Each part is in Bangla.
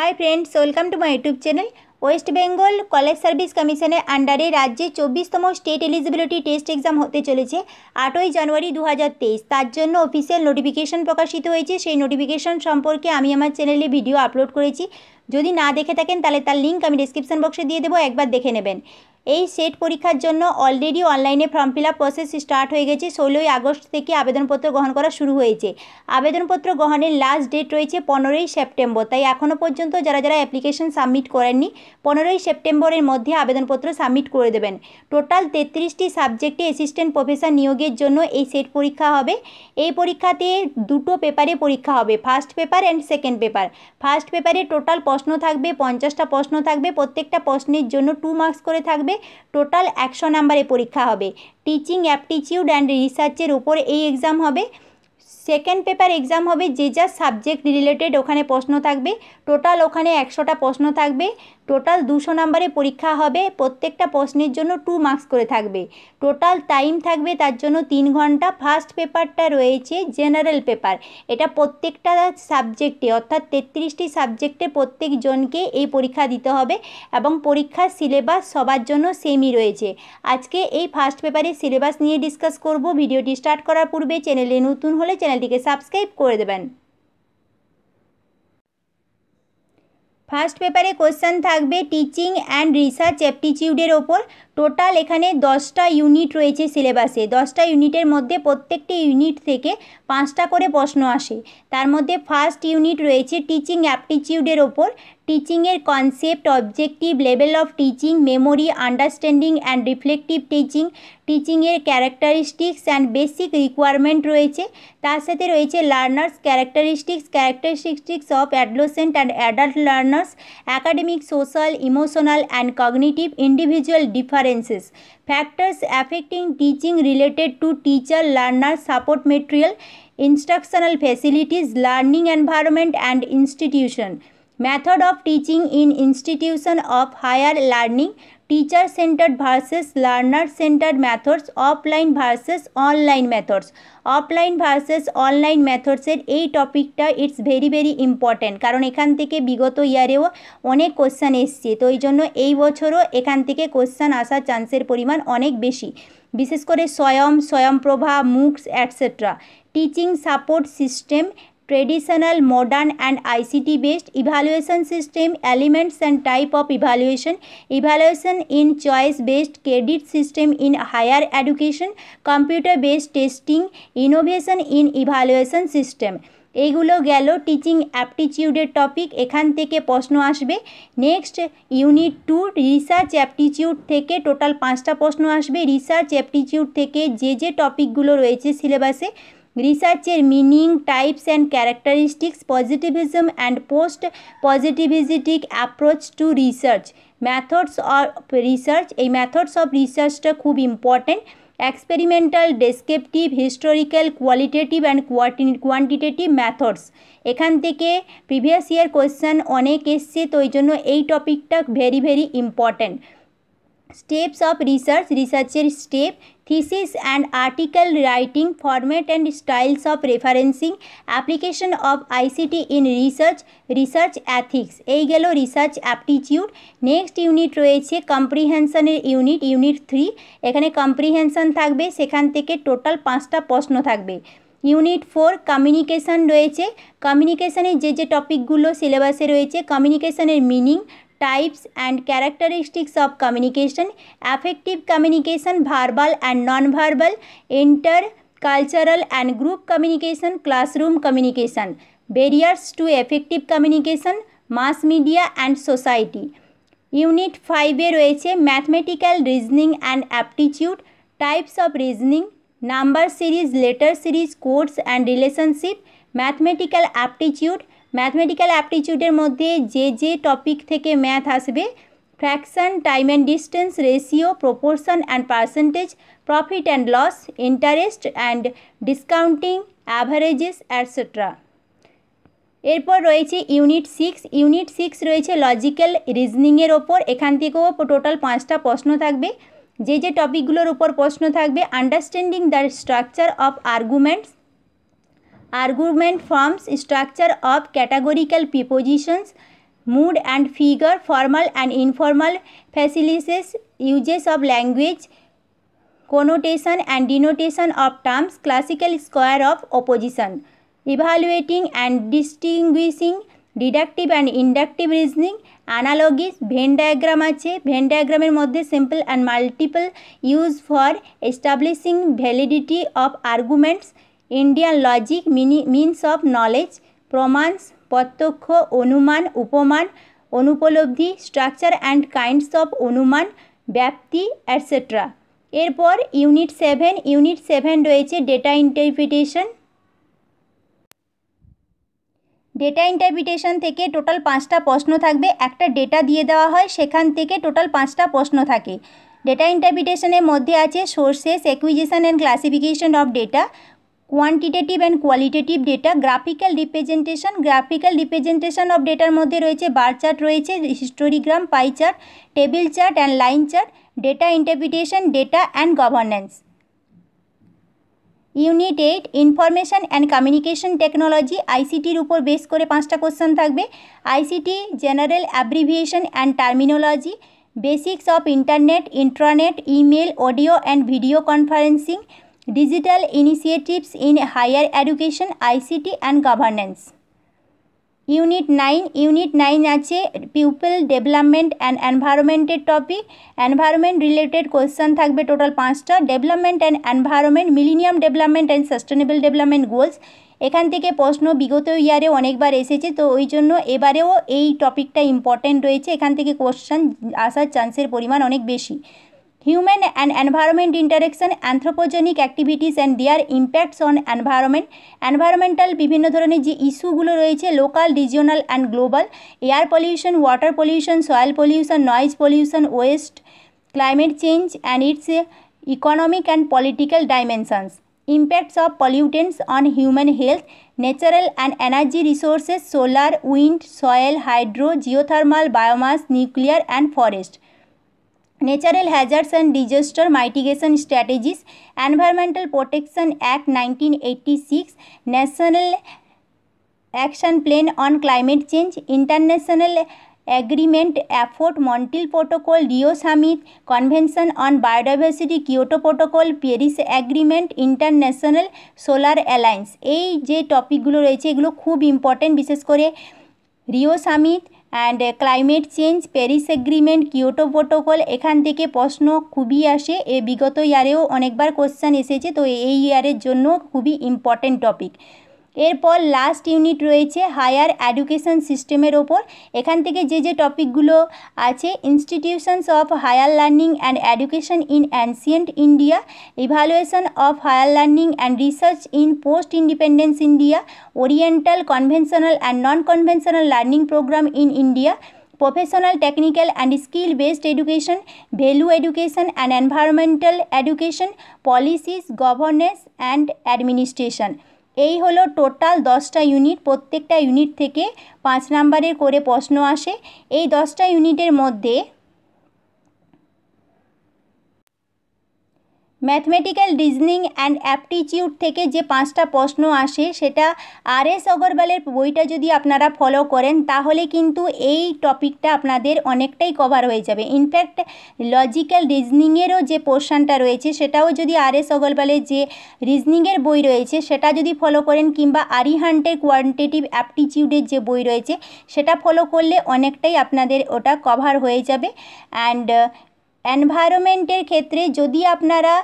high friends welcome to my YouTube channel West Bengal college service কমিশনের আন্ডারে রাজ্যে চব্বিশতম স্টেট এলিজিবিলিটি টেস্ট এক্সাম হতে চলেছে আটই জানুয়ারি দু তার জন্য অফিসিয়াল নোটিফিকেশন প্রকাশিত হয়েছে সেই নোটিফিকেশন সম্পর্কে আমি আমার চ্যানেলে ভিডিও আপলোড করেছি যদি না দেখে থাকেন তাহলে তার লিঙ্ক আমি ডিসক্রিপশান বক্সে দিয়ে দেবো একবার দেখে নেবেন এই সেট পরীক্ষার জন্য অলরেডি অনলাইনে form fill up process start হয়ে গেছে ষোলোই আগস্ট থেকে আবেদনপত্র গ্রহণ করা শুরু হয়েছে আবেদনপত্র গ্রহণের লাস্ট ডেট রয়েছে পনেরোই সেপ্টেম্বর তাই এখনও পর্যন্ত যারা যারা অ্যাপ্লিকেশন সাবমিট করেননি পনেরোই সেপ্টেম্বরের মধ্যে আবেদনপত্র সাবমিট করে দেবেন টোটাল তেত্রিশটি সাবজেক্টে অ্যাসিস্ট্যান্ট প্রফেসর নিয়োগের জন্য এই সেট পরীক্ষা হবে এই পরীক্ষাতে দুটো পেপারে পরীক্ষা হবে first paper and second paper first পেপারে টোটাল প্রশ্ন থাকবে পঞ্চাশটা প্রশ্ন থাকবে প্রত্যেকটা প্রশ্নের জন্য টু মার্কস করে থাকবে টোটাল একশো নাম্বারে পরীক্ষা হবে টিচিং অ্যাপটিচিউড অ্যান্ড রিসার্চের উপর এই এক্সাম হবে সেকেন্ড পেপার এক্সাম হবে যে যা সাবজেক্ট রিলেটেড ওখানে প্রশ্ন থাকবে টোটাল ওখানে একশোটা প্রশ্ন থাকবে টোটাল দুশো নাম্বারে পরীক্ষা হবে প্রত্যেকটা প্রশ্নের জন্য টু মার্কস করে থাকবে টোটাল টাইম থাকবে তার জন্য তিন ঘন্টা ফার্স্ট পেপারটা রয়েছে জেনারেল পেপার এটা প্রত্যেকটা সাবজেক্টে অর্থাৎ তেত্রিশটি সাবজেক্টে প্রত্যেকজনকে এই পরীক্ষা দিতে হবে এবং পরীক্ষার সিলেবাস সবার জন্য সেমই রয়েছে আজকে এই ফার্স্ট পেপারের সিলেবাস নিয়ে ডিসকাস করব ভিডিওটি স্টার্ট করার পূর্বে চ্যানেলে নতুন হলে চ্যানেল চ্যানেলটিকে সাবস্ক্রাইব করে দেবেন ফার্স্ট পেপারে কোশ্চেন থাকবে টিচিং অ্যান্ড রিসার্চ অ্যাপটিচিউডের ওপর টোটাল এখানে দশটা ইউনিট রয়েছে সিলেবাসে দশটা ইউনিটের মধ্যে প্রত্যেকটি ইউনিট থেকে পাঁচটা করে প্রশ্ন আসে তার মধ্যে ফার্স্ট ইউনিট রয়েছে টিচিং অ্যাপটিচিউডের ওপর টিচিংয়ের concept objective level of teaching memory understanding and reflective teaching টিচিংয়ের ক্যারেক্টারিস্টিক্স অ্যান্ড বেসিক রিকোয়ারমেন্ট রয়েছে তার সাথে রয়েছে learners characteristics characteristics of adolescent and adult learners academic social emotional and cognitive individual differences factors affecting teaching related to teacher learner support material instructional facilities learning environment and institution method of teaching in institution of higher learning teacher centered versus learner centered methods offline versus online methods offline versus online মেথডসের এই টপিকটা ইটস ভেরি ভেরি ইম্পর্ট্যান্ট কারণ এখান থেকে বিগত ইয়ারেও অনেক কোশ্চান এসছে তো এই জন্য এই বছরও এখান থেকে কোশ্চেন আসার চান্সের পরিমাণ অনেক বেশি বিশেষ করে Swayam Swayam Prabha MOOCs et cetera teaching support system traditional modern and ICT based evaluation system elements and type of evaluation evaluation in choice based credit system in higher education computer based testing innovation in evaluation system এইগুলো গেল টিচিং অ্যাপটিচিউডের টপিক এখান থেকে প্রশ্ন আসবে next unit two research aptitude থেকে টোটাল পাঁচটা প্রশ্ন আসবে রিসার্চ অ্যাপটিচিউড থেকে যে যে টপিকগুলো রয়েছে সিলেবাসে রিসার্চের meaning types and characteristics positivism and post positivistic approach to research methods of research এই ম্যাথডস অফ রিসার্চটা খুব important experimental descriptive historical qualitative and quantitative methods এখান থেকে প্রিভিয়াস ইয়ার কোয়েশ্চেন অনেক এসছে তো ওই জন্য এই টপিকটা very very important steps of research রিসার্চের step thesis and article writing format and styles of referencing application of ICT in research research ethics এই গেল রিসার্চ অ্যাপটিচিউড নেক্সট ইউনিট রয়েছে কম্প্রিহেনশনের ইউনিট ইউনিট থ্রি এখানে কম্প্রিহেনশন থাকবে সেখান থেকে টোটাল পাঁচটা প্রশ্ন থাকবে ইউনিট ফোর কমিউনিকেশান রয়েছে কমিউনিকেশানের যে যে টপিকগুলো সিলেবাসে রয়েছে কমিউনিকেশানের meaning types and characteristics of communication effective communication verbal and non verbal intercultural and group communication classroom communication barriers to effective communication mass media and society unit ফাইভে রয়েছে mathematical reasoning and aptitude types of reasoning number series letter series codes and relationship mathematical aptitude mathematical অ্যাপটিচিউডের মধ্যে যে যে টপিক থেকে ম্যাথ আসবে fraction time and distance ratio proportion and percentage profit and loss interest and discounting averages et cetera এরপর রয়েছে ইউনিট সিক্স ইউনিট সিক্স রয়েছে লজিক্যাল রিজনিংয়ের ওপর এখান থেকেও টোটাল পাঁচটা প্রশ্ন থাকবে যে যে টপিকগুলোর উপর প্রশ্ন থাকবে understanding the structure of arguments argument forms structure of categorical prepositions mood and figure formal and informal facilitates uses of language connotation and denotation of terms classical square of opposition evaluating and distinguishing deductive and inductive reasoning analogies Venn diagram আছে ভেন ডায়াগ্রামের মধ্যে simple and multiple use for establishing validity of arguments Indian logic mini means of knowledge প্রমাণস প্রত্যক্ষ অনুমান উপমান অনুপলব্ধি স্ট্রাকচার অ্যান্ড কাইন্ডস অফ অনুমান ব্যাপ্তি অ্যাটসেট্রা এরপর ইউনিট সেভেন ইউনিট সেভেন রয়েছে ডেটা ইন্টারপ্রিটেশন ডেটা ইন্টারপ্রিটেশন থেকে টোটাল পাঁচটা প্রশ্ন থাকবে একটা ডেটা দিয়ে দেওয়া হয় সেখান থেকে টোটাল পাঁচটা প্রশ্ন থাকে ডেটা ইন্টারপ্রিটেশনের মধ্যে আছে sources acquisition and classification of data quantitative and qualitative data graphical representation graphical representation of ডেটার মধ্যে রয়েছে বার চার্ট রয়েছে histogram pie chart table chart and line chart data interpretation data and governance unit eight information and communication technology আইসিটির উপর বেস করে পাঁচটা কোশ্চেন থাকবে ICT general abbreviation and terminology basics of internet internet email audio and video conferencing digital initiatives in higher education ICT and governance unit nine unit nine আছে পিপল ডেভেলপমেন্ট অ্যান্ড এনভায়রনমেন্টের টপিক এনভায়রনমেন্ট রিলেটেড কোয়েশ্চেন থাকবে টোটাল পাঁচটা development and environment millennium development and sustainable development goals এখান থেকে প্রশ্ন বিগত ইয়ারে অনেকবার এসেছে তো ওই জন্য এবারেও এই টপিকটা ইম্পর্ট্যান্ট রয়েছে এখান থেকে কোয়েশ্চান আসার চান্সের পরিমাণ অনেক বেশি human and environment interaction anthropogenic activities and their impacts on environment environmental বিভিন্ন ধরনের যে ইস্যুগুলো রয়েছে local regional and global air pollution water pollution soil pollution noise pollution waste climate change and its economic and political dimensions impacts of pollutants on human health natural and energy resources solar wind soil hydro geothermal biomass nuclear and forest natural hazards and disaster mitigation strategies environmental protection act 1986 national action plan on climate change international agreement effort montreal protocol rio summit convention on biodiversity kyoto protocol Paris agreement international solar alliance এই যে টপিকগুলো রয়েছে এগুলো খুব ইম্পর্টেন্ট বিশেষ করে Rio summit and climate change Paris agreement Kyoto protocol এখান থেকে প্রশ্ন খুবই আসে এ বিগত ইয়ারেও অনেকবার কোশ্চেন এসেছে তো এই ইয়ারের জন্য খুবই ইম্পর্টেন্ট টপিক এরপর লাস্ট ইউনিট রয়েছে হায়ার অ্যাডুকেশন সিস্টেমের ওপর এখান থেকে যে যে টপিকগুলো আছে institutions of higher learning and education in ancient India evaluation of higher learning and research in post independence India oriental conventional and non conventional learning programme in India professional technical and skill based education value education and environmental education policies governance and administration এই হলো টোটাল দশটা ইউনিট প্রত্যেকটা ইউনিট থেকে পাঁচ নাম্বারের করে প্রশ্ন আসে এই দশটা ইউনিটের মধ্যে ম্যাথমেটিক্যাল রিজনিং অ্যান্ড অ্যাপটিচিউড থেকে যে পাঁচটা প্রশ্ন আসে সেটা আর এস অগরওয়ালের বইটা যদি আপনারা ফলো করেন তাহলে কিন্তু এই টপিকটা আপনাদের অনেকটাই কভার হয়ে যাবে ইনফ্যাক্ট লজিক্যাল রিজনিংয়েরও যে পোর্শনটা রয়েছে সেটাও যদি আর এস অগরওয়ালের যে রিজনিংয়ের বই রয়েছে সেটা যদি ফলো করেন কিংবা আরিহান্টের কোয়ান্টিটিভ অ্যাপটিচিউডের যে বই রয়েছে সেটা ফলো করলে অনেকটাই আপনাদের ওটা কভার হয়ে যাবে অ্যান্ড এনভায়রনমেন্টের ক্ষেত্রে যদি আপনারা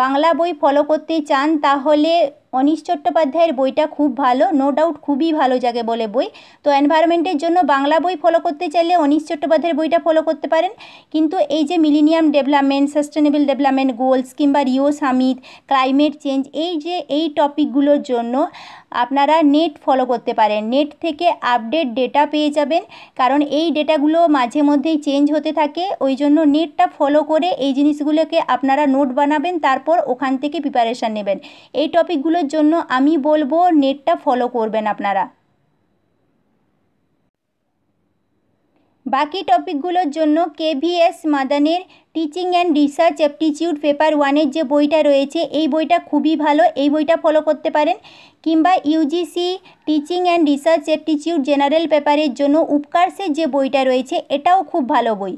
বাংলা বই ফলো করতে চান তাহলে অনিশ চট্টোপাধ্যায়ের বইটা খুব ভালো নো ডাউট খুবই ভালো যাকে বলে বই তো এনভায়রনমেন্টের জন্য বাংলা বই ফলো করতে চাইলে অনিশ চট্টোপাধ্যায়ের বইটা ফলো করতে পারেন কিন্তু এই যে millennium development sustainable development goals কিংবা রিও সামিত ক্লাইমেট চেঞ্জ এই যে এই টপিকগুলোর জন্য আপনারা নেট ফলো করতে পারেন নেট থেকে আপডেট ডেটা পেয়ে যাবেন কারণ এই ডেটাগুলো মাঝে মধ্যেই চেঞ্জ হতে থাকে ওই জন্য নেটটা ফলো করে এই জিনিসগুলোকে আপনারা নোট বানাবেন তারপর ওখান থেকে প্রিপারেশান নেবেন এই টপিকগুলো ভিডিওর জন্য আমি বলবো নেটটা ফলো করবেন আপনারা বাকি টপিকগুলোর জন্য কেভিএস মাদানের teaching and research aptitude paper ওয়ানের যে বইটা রয়েছে এই বইটা খুবই ভালো এই বইটা ফলো করতে পারেন কিংবা UGC teaching and research aptitude general পেপারের জন্য উপকার্সের যে বইটা রয়েছে এটাও খুব ভালো বই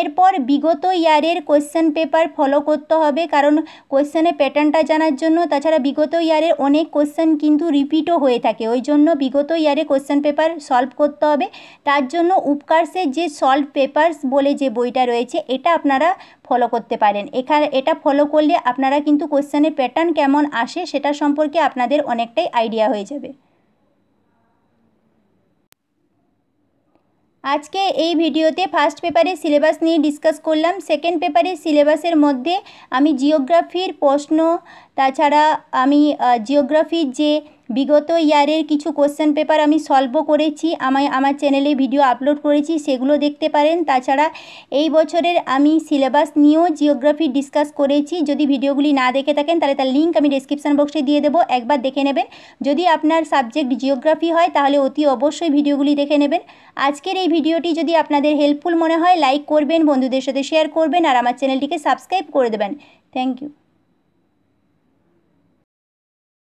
এরপর বিগত ইয়ারের কোয়েশ্চেন পেপার ফলো করতে হবে কারণ কোয়েশ্চেনে প্যাটার্নটা জানার জন্য তাছাড়া বিগত ইয়ারের অনেক কোয়েশ্চেন কিন্তু রিপিটও হয়ে থাকে ওই জন্য বিগত ইয়ারে কোয়েশ্চেন পেপার সলভ করতে হবে তার জন্য উপকার্সের যে সলভ পেপারস বলে যে বইটা রয়েছে এটা আপনারা ফলো করতে পারেন এখানে এটা ফলো করলে আপনারা কিন্তু কোশ্চেনের প্যাটার্ন কেমন আসে সেটা সম্পর্কে আপনাদের অনেকটাই আইডিয়া হয়ে যাবে আজকে এই ভিডিওতে ফার্স্ট পেপারে সিলেবাস নিয়ে ডিসকাস করলাম সেকেন্ড পেপারে সিলেবাসের মধ্যে আমি জিওগ্রাফির প্রশ্ন তাছাড়া আমি জিওগ্রাফির যে বিগত ইয়ারের কিছু কোশ্চেন পেপার আমি সলভও করেছি আমি আমার চ্যানেলে ভিডিও আপলোড করেছি সেগুলো দেখতে পারেন তাছাড়া এই বছরের আমি সিলেবাস নিয়েও জিওগ্রাফি ডিসকাস করেছি যদি ভিডিওগুলি না দেখে থাকেন তাহলে তার লিঙ্ক আমি ডিসক্রিপশান বক্সে দিয়ে দেবো একবার দেখে নেবেন যদি আপনার সাবজেক্ট জিওগ্রাফি হয় তাহলে অতি অবশ্যই ভিডিওগুলি দেখে নেবেন আজকের এই ভিডিওটি যদি আপনাদের হেল্পফুল মনে হয় লাইক করবেন বন্ধুদের সাথে শেয়ার করবেন আর আমার চ্যানেলটিকে সাবস্ক্রাইব করে দেবেন থ্যাংক ইউ